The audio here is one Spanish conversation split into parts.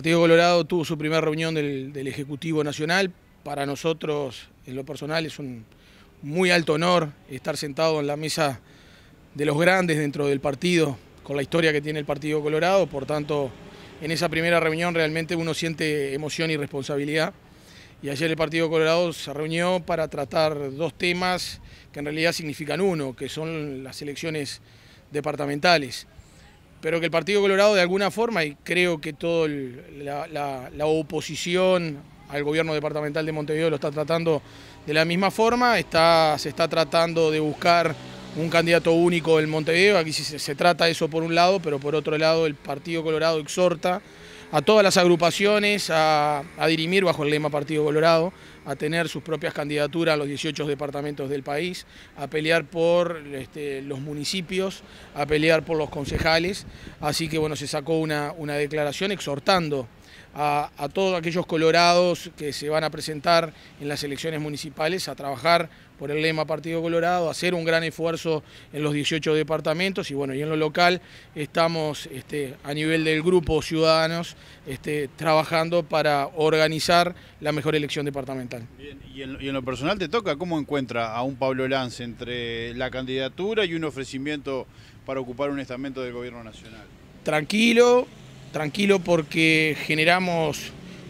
Partido Colorado tuvo su primera reunión del, del, Ejecutivo Nacional. Para nosotros, en lo personal, es un muy alto honor estar sentado en la mesa de los grandes dentro del partido, con la historia que tiene el Partido Colorado. Por tanto, en esa primera reunión realmente uno siente emoción y responsabilidad. Y ayer el Partido Colorado se reunió para tratar dos temas que en realidad significan uno, que son las elecciones departamentales pero que el Partido Colorado de alguna forma, y creo que toda la, oposición al gobierno departamental de Montevideo lo está tratando de la misma forma, está, se está tratando de buscar un candidato único en Montevideo, aquí se, se trata eso por un lado, pero por otro lado el Partido Colorado exhorta a todas las agrupaciones a, dirimir bajo el lema Partido Colorado, a tener sus propias candidaturas a los 18 departamentos del país, a pelear por este, los municipios, a pelear por los concejales. Así que bueno, se sacó una, una declaración exhortando a, todos aquellos colorados que se van a presentar en las elecciones municipales, a trabajar por el lema Partido Colorado, hacer un gran esfuerzo en los 18 departamentos y bueno, y en lo local estamos este, a nivel del grupo Ciudadanos este, trabajando para organizar la mejor elección departamental. Y, en, y en lo personal te toca, ¿cómo encuentra a un Pablo Lance entre la candidatura y un ofrecimiento para ocupar un estamento del gobierno nacional? Tranquilo, tranquilo porque generamos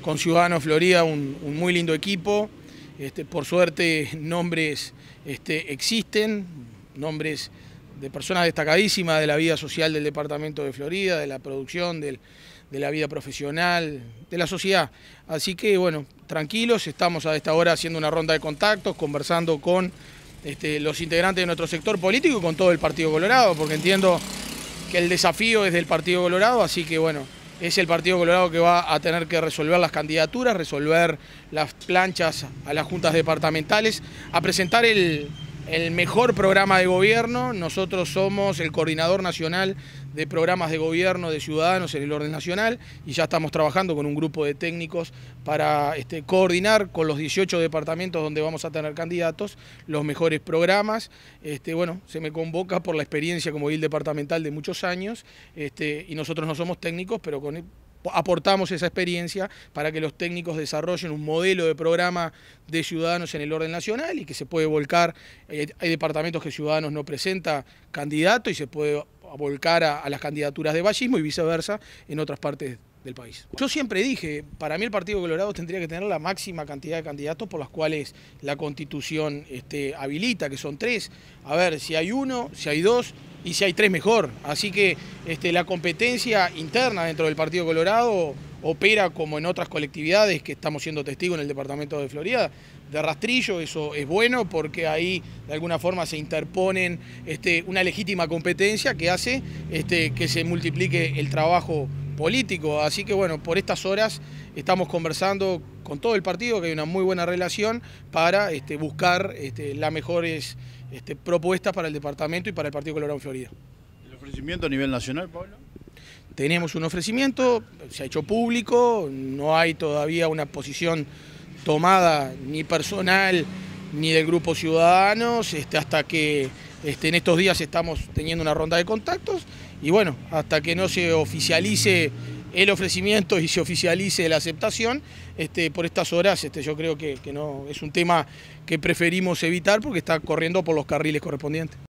con Ciudadanos Florida un, muy lindo equipo. Este, por suerte, nombres este, existen, nombres de personas destacadísimas de la vida social del departamento de Florida, de la producción, de la vida profesional, de la sociedad. Así que, bueno, tranquilos, estamos a esta hora haciendo una ronda de contactos, conversando con este, los integrantes de nuestro sector político y con todo el Partido Colorado, porque entiendo que el desafío es del Partido Colorado, así que bueno, es el Partido Colorado que va a tener que resolver las candidaturas, resolver las planchas a las juntas departamentales, a presentar el, el mejor programa de gobierno. Nosotros somos el coordinador nacional de programas de gobierno de ciudadanos en el orden nacional y ya estamos trabajando con un grupo de técnicos para este, coordinar con los 18 departamentos donde vamos a tener candidatos los mejores programas. Este, bueno, se me convoca por la experiencia como guild departamental de muchos años este, y nosotros no somos técnicos, pero con aportamos esa experiencia para que los técnicos desarrollen un modelo de programa de ciudadanos en el orden nacional y que se puede volcar, eh, hay departamentos que ciudadanos no presenta candidato y se puede volcar a, las candidaturas de vallismo y viceversa en otras partes del país. Yo siempre dije, para mí el Partido Colorado tendría que tener la máxima cantidad de candidatos por las cuales la Constitución este, habilita, que son tres. A ver, si hay uno, si hay dos, y si hay tres mejor. Así que este, la competencia interna dentro del Partido Colorado opera como en otras colectividades que estamos siendo testigos en el departamento de Florida, de rastrillo, eso es bueno porque ahí de alguna forma se interponen este, una legítima competencia que hace este, que se multiplique el trabajo político. Así que bueno, por estas horas estamos conversando con todo el partido, que hay una muy buena relación para este, buscar este, las mejores este, propuestas para el departamento y para el Partido Colorado en Florida. ¿El ofrecimiento a nivel nacional, Pablo? Tenemos un ofrecimiento, se ha hecho público, no hay todavía una posición tomada ni personal ni del grupo Ciudadanos, este, hasta que en estos días estamos teniendo una ronda de contactos y bueno, hasta que no se oficialice el ofrecimiento y se oficialice la aceptación, este, por estas horas este, yo creo que, que no, es un tema que preferimos evitar porque está corriendo por los carriles correspondientes.